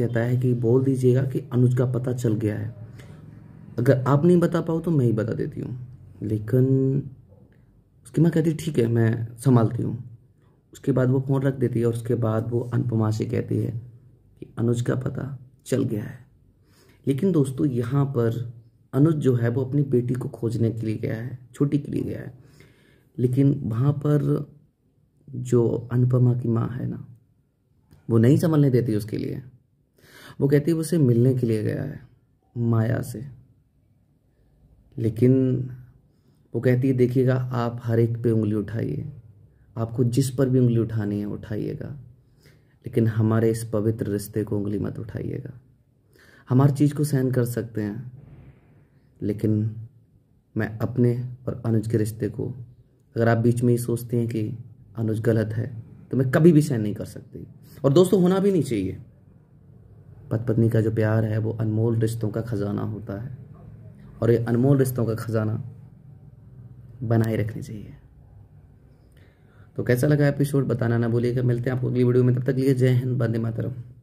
कहता है कि बोल दीजिएगा कि अनुज का पता चल गया है अगर आप नहीं बता पाओ तो मैं ही बता देती हूँ लेकिन उसकी माँ कहती ठीक है मैं संभालती हूँ उसके बाद वो फ़ोन रख देती है और उसके बाद वो अनुपमा से कहती है कि अनुज का पता चल गया है लेकिन दोस्तों यहाँ पर अनुज जो है वो अपनी बेटी को खोजने के लिए गया है छोटी के लिए गया है लेकिन वहाँ पर जो अनुपमा की माँ है ना वो नहीं संभालने देती उसके लिए वो कहती है उसे मिलने के लिए गया है माया से लेकिन वो कहती है देखिएगा आप हर एक पे उंगली उठाइए आपको जिस पर भी उंगली उठानी है उठाइएगा लेकिन हमारे इस पवित्र रिश्ते को उंगली मत उठाइएगा हम हर चीज़ को सहन कर सकते हैं लेकिन मैं अपने और अनुज के रिश्ते को अगर आप बीच में ही सोचते हैं कि अनुज गलत है तो मैं कभी भी सहन नहीं कर सकती और दोस्तों होना भी नहीं चाहिए पत पत्नी का जो प्यार है वो अनमोल रिश्तों का ख़जाना होता है और ये अनमोल रिश्तों का ख़जाना बनाए रखनी चाहिए तो कैसा लगा एपिसोड बताना ना भूलिएगा मिलते हैं आपको अगली वीडियो में तब तक लिए जय हिंद बंदे मातरम